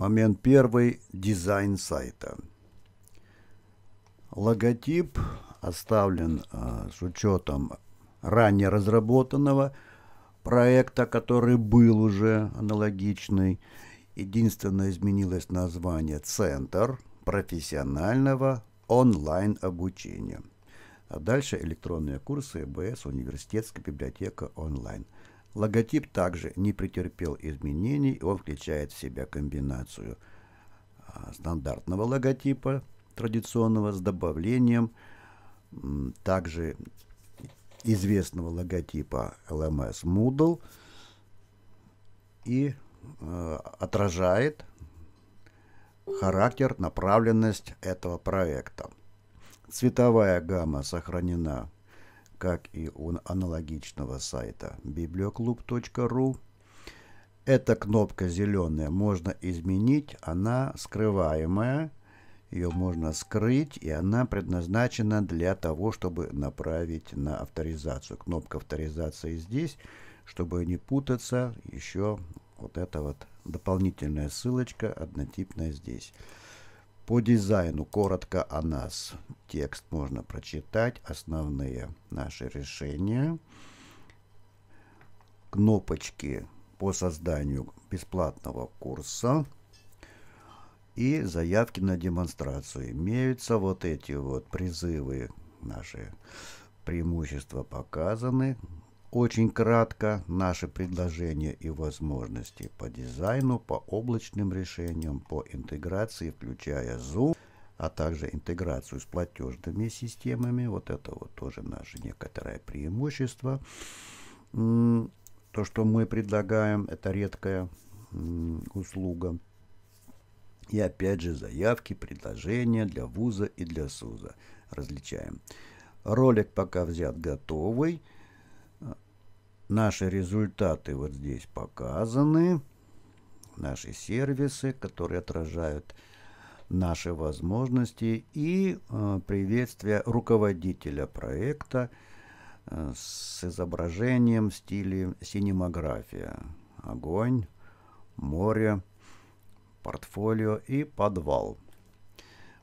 Момент первый. Дизайн сайта. Логотип оставлен э, с учетом ранее разработанного проекта, который был уже аналогичный. Единственное изменилось название «Центр профессионального онлайн-обучения». А дальше электронные курсы ЭБС, университетская библиотека онлайн – Логотип также не претерпел изменений, он включает в себя комбинацию а, стандартного логотипа традиционного с добавлением также известного логотипа LMS Moodle и э, отражает характер, направленность этого проекта. Цветовая гамма сохранена как и у аналогичного сайта biblioclub.ru. Эта кнопка зеленая можно изменить, она скрываемая, ее можно скрыть, и она предназначена для того, чтобы направить на авторизацию. Кнопка авторизации здесь, чтобы не путаться, еще вот эта вот дополнительная ссылочка однотипная здесь. По дизайну коротко о нас. Текст можно прочитать, основные наши решения. Кнопочки по созданию бесплатного курса и заявки на демонстрацию. Имеются вот эти вот призывы, наши преимущества показаны, очень кратко наши предложения и возможности по дизайну, по облачным решениям, по интеграции, включая Zoom, а также интеграцию с платежными системами. Вот это вот тоже наше некоторое преимущество. То, что мы предлагаем, это редкая услуга. И опять же заявки, предложения для вуза и для СУЗа различаем. Ролик пока взят готовый. Наши результаты вот здесь показаны. Наши сервисы, которые отражают наши возможности. И э, приветствие руководителя проекта э, с изображением в стиле синемография. Огонь, море, портфолио и подвал.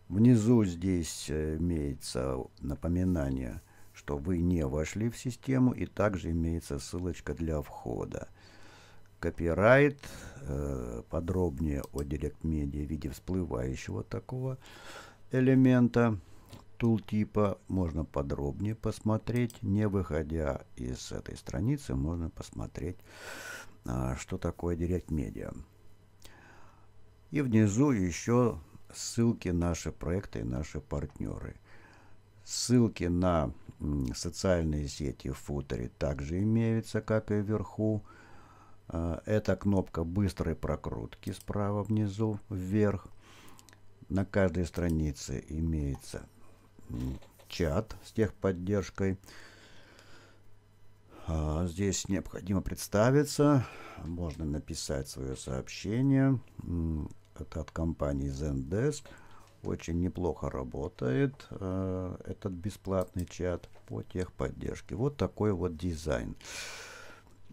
Внизу здесь э, имеется напоминание что вы не вошли в систему и также имеется ссылочка для входа. Копирайт, э, подробнее о Direct Media в виде всплывающего такого элемента тултипа можно подробнее посмотреть. Не выходя из этой страницы, можно посмотреть, а, что такое Direct Media. И внизу еще ссылки наши проекты и наши партнеры – Ссылки на социальные сети в футере также имеются, как и вверху. Э, это кнопка быстрой прокрутки справа внизу вверх. На каждой странице имеется чат с техподдержкой. А, здесь необходимо представиться, можно написать свое сообщение. Это от компании Zendesk. Очень неплохо работает э, этот бесплатный чат по техподдержке. Вот такой вот дизайн.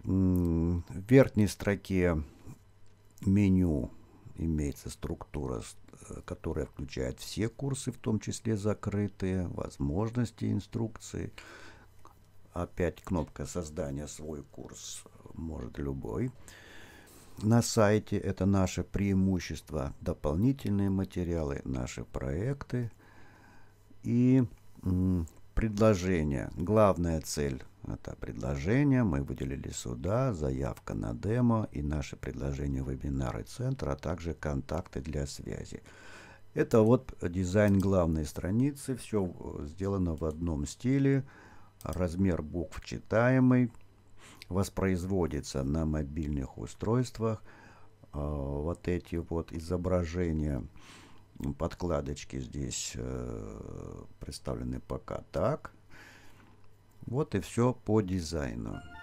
В верхней строке меню имеется структура, э, которая включает все курсы, в том числе закрытые, возможности, инструкции. Опять кнопка создания свой курс может любой на сайте. Это наше преимущество. Дополнительные материалы, наши проекты и предложение. Главная цель – это предложение. Мы выделили сюда, заявка на демо и наши предложения вебинары центра, а также контакты для связи. Это вот дизайн главной страницы. Все э, сделано в одном стиле. Размер букв читаемый – воспроизводится на мобильных устройствах э, вот эти вот изображения подкладочки здесь э, представлены пока так вот и все по дизайну